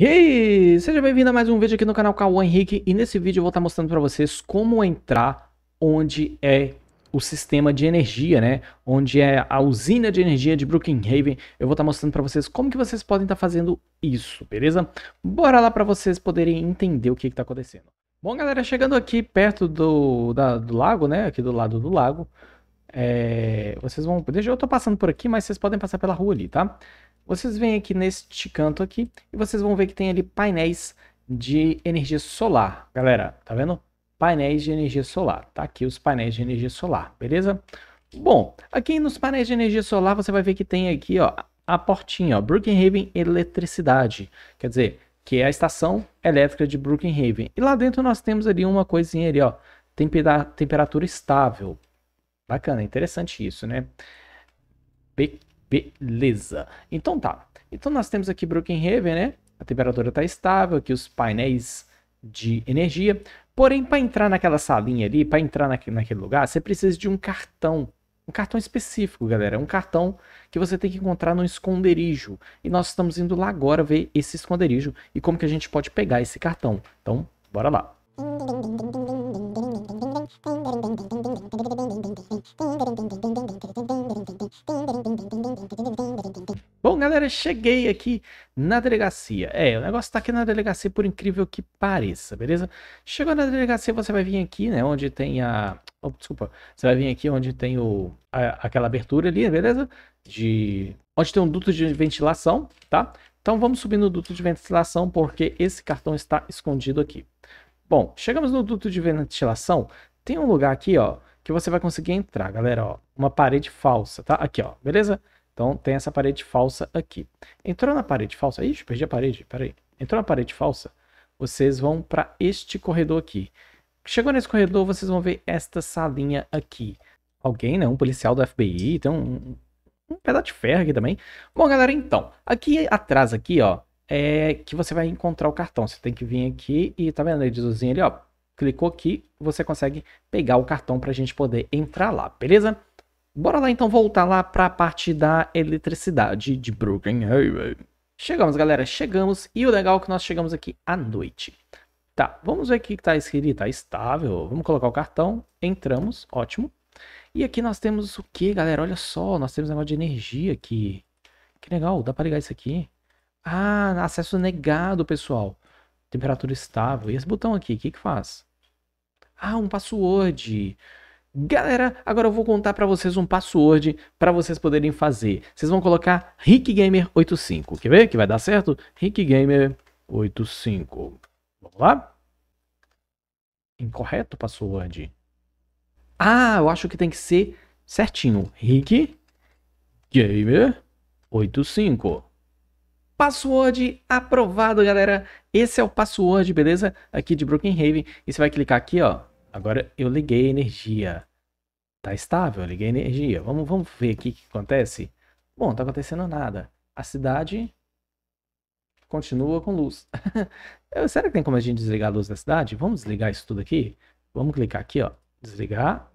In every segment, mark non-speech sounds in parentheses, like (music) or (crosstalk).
E aí, seja bem-vindo a mais um vídeo aqui no canal Cauã Henrique e nesse vídeo eu vou estar tá mostrando para vocês como entrar onde é o sistema de energia, né? Onde é a usina de energia de Brookhaven. Eu vou estar tá mostrando para vocês como que vocês podem estar tá fazendo isso, beleza? Bora lá para vocês poderem entender o que está acontecendo. Bom, galera, chegando aqui perto do, da, do lago, né? Aqui do lado do lago, é, vocês vão... Deixa eu tô passando por aqui, mas vocês podem passar pela rua ali, Tá? Vocês vêm aqui neste canto aqui e vocês vão ver que tem ali painéis de energia solar. Galera, tá vendo? Painéis de energia solar. Tá aqui os painéis de energia solar, beleza? Bom, aqui nos painéis de energia solar você vai ver que tem aqui, ó, a portinha, ó, Brookhaven Eletricidade. Quer dizer, que é a estação elétrica de Brookhaven. E lá dentro nós temos ali uma coisinha ali, ó, temperatura estável. Bacana, interessante isso, né? Beleza. Então tá. Então nós temos aqui Brookhaven, né? A temperatura está estável, aqui os painéis de energia. Porém, para entrar naquela salinha ali, para entrar naquele lugar, você precisa de um cartão. Um cartão específico, galera. É um cartão que você tem que encontrar no esconderijo. E nós estamos indo lá agora ver esse esconderijo e como que a gente pode pegar esse cartão. Então, bora lá. Música (laughs) Bom, galera, cheguei aqui na delegacia. É, o negócio tá aqui na delegacia, por incrível que pareça, beleza? Chegou na delegacia, você vai vir aqui, né? Onde tem a. Oh, desculpa. Você vai vir aqui onde tem o... A... aquela abertura ali, beleza? De. Onde tem um duto de ventilação, tá? Então vamos subir no duto de ventilação, porque esse cartão está escondido aqui. Bom, chegamos no duto de ventilação. Tem um lugar aqui, ó que você vai conseguir entrar, galera, ó, uma parede falsa, tá? Aqui, ó, beleza? Então tem essa parede falsa aqui. Entrou na parede falsa, ixi, perdi a parede, peraí. Entrou na parede falsa, vocês vão para este corredor aqui. Chegou nesse corredor, vocês vão ver esta salinha aqui. Alguém, né? Um policial do FBI, tem um, um pedaço de ferro aqui também. Bom, galera, então, aqui atrás aqui, ó, é que você vai encontrar o cartão. Você tem que vir aqui e tá vendo a editorzinha ali, ó? clicou aqui, você consegue pegar o cartão para a gente poder entrar lá, beleza? Bora lá então voltar lá para a parte da eletricidade de Brooklyn Chegamos, galera, chegamos e o legal é que nós chegamos aqui à noite. Tá, vamos ver aqui que está escrito, tá estável, vamos colocar o cartão, entramos, ótimo. E aqui nós temos o que, galera? Olha só, nós temos um negócio de energia aqui. Que legal, dá para ligar isso aqui? Ah, acesso negado, pessoal. Temperatura estável. E esse botão aqui, o que que faz? Ah, um password. Galera, agora eu vou contar para vocês um password para vocês poderem fazer. Vocês vão colocar RickGamer85. Quer ver que vai dar certo? RickGamer85. Vamos lá? Incorreto password. Ah, eu acho que tem que ser certinho. RickGamer85. Password aprovado, galera. Esse é o password, beleza? Aqui de Brookhaven. E você vai clicar aqui, ó. Agora eu liguei a energia. Tá estável, liguei a energia. Vamos, vamos ver aqui o que acontece. Bom, tá acontecendo nada. A cidade continua com luz. (laughs) Será que tem como a gente desligar a luz da cidade? Vamos desligar isso tudo aqui? Vamos clicar aqui, ó. Desligar.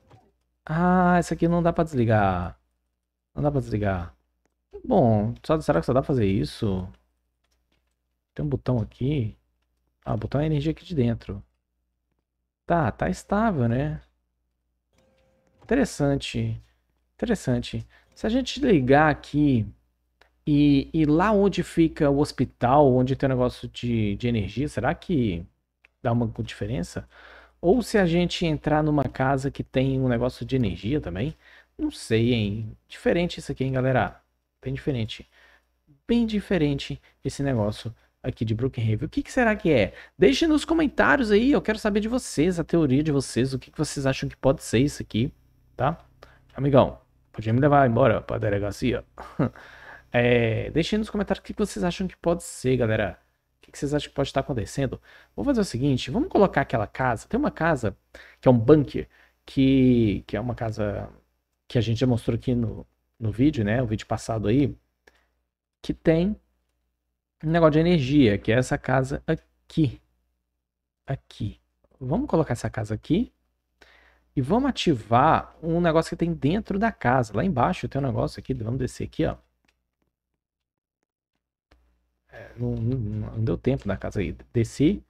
Ah, isso aqui não dá pra desligar. Não dá pra desligar bom. Só, será que só dá pra fazer isso? Tem um botão aqui. Ah, botão é energia aqui de dentro. Tá, tá estável, né? Interessante. Interessante. Se a gente ligar aqui e, e lá onde fica o hospital, onde tem o um negócio de, de energia, será que dá uma diferença? Ou se a gente entrar numa casa que tem um negócio de energia também? Não sei, hein? Diferente isso aqui, hein, galera? Bem diferente. Bem diferente esse negócio aqui de Brookhaven. O que, que, será que é? Deixe nos comentários aí, eu quero saber de vocês, a teoria de vocês, o que, que vocês acham que pode ser isso aqui, tá? Amigão, podia me levar embora pra delegacia. (laughs) é, deixe nos comentários o que, que vocês acham que pode ser, galera. O que vocês acham que pode estar acontecendo? Vou fazer o seguinte, vamos colocar aquela casa, tem uma casa que é um bunker, que, que é uma casa que a gente já mostrou aqui no, no vídeo, né? O vídeo passado aí, que tem um negócio de energia, que é essa casa aqui. Aqui. Vamos colocar essa casa aqui. E vamos ativar um negócio que tem dentro da casa. Lá embaixo tem um negócio aqui. Vamos descer aqui, ó. É, não, não, não, deu tempo na casa aí. Desci.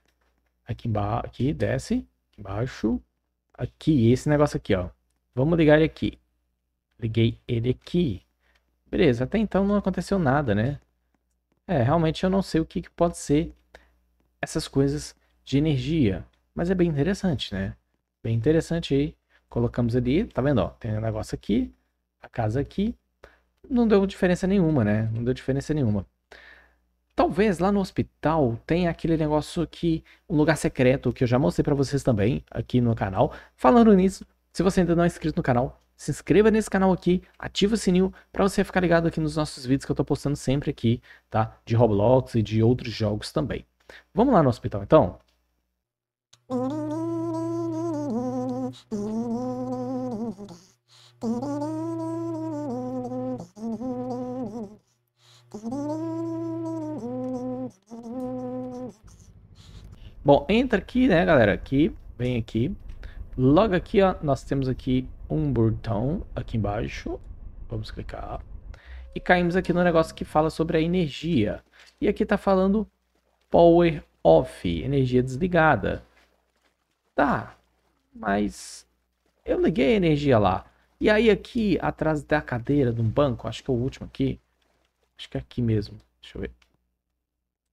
Aqui embaixo. Aqui, desce. Aqui embaixo. Aqui. Esse negócio aqui, ó. Vamos ligar ele aqui. Liguei ele aqui. Beleza, até então não aconteceu nada, né? É, realmente eu não sei o que, que pode ser essas coisas de energia. Mas é bem interessante, né? Bem interessante aí. Colocamos ali, tá vendo? Ó, tem um negócio aqui, a casa aqui. Não deu diferença nenhuma, né? Não deu diferença nenhuma. Talvez lá no hospital tenha aquele negócio que um lugar secreto que eu já mostrei para vocês também aqui no canal. Falando nisso, se você ainda não é inscrito no canal, se inscreva nesse canal aqui, ativa o sininho para você ficar ligado aqui nos nossos vídeos que eu estou postando sempre aqui, tá? De Roblox e de outros jogos também. Vamos lá no hospital então? Bom, entra aqui, né, galera? Aqui, vem aqui. Logo aqui, ó, nós temos aqui um botão aqui embaixo. Vamos clicar. E caímos aqui no negócio que fala sobre a energia. E aqui está falando power off, energia desligada. Tá, mas eu liguei a energia lá. E aí aqui, atrás da cadeira de um banco, acho que é o último aqui. Acho que é aqui mesmo. Deixa eu ver.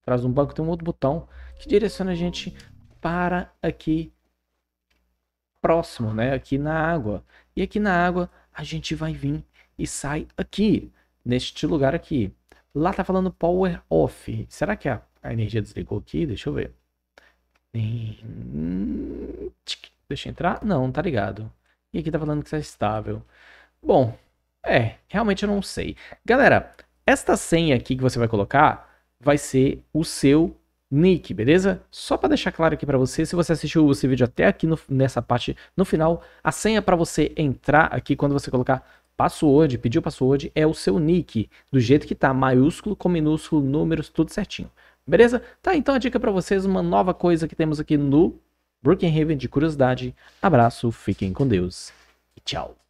Atrás de um banco tem um outro botão que direciona a gente para aqui próximo, né? Aqui na água. E aqui na água a gente vai vir e sai aqui, neste lugar aqui. Lá tá falando power off. Será que a, a energia desligou aqui? Deixa eu ver. Deixa eu entrar? Não, tá ligado. E aqui tá falando que está estável. Bom, é, realmente eu não sei. Galera, esta senha aqui que você vai colocar vai ser o seu Nick, beleza? Só para deixar claro aqui para você, se você assistiu esse vídeo até aqui no, nessa parte, no final, a senha para você entrar aqui quando você colocar password, pediu password, é o seu nick, do jeito que tá, maiúsculo com minúsculo, números, tudo certinho. Beleza? Tá, então a dica para vocês, uma nova coisa que temos aqui no Brookhaven de curiosidade. Abraço, fiquem com Deus e tchau.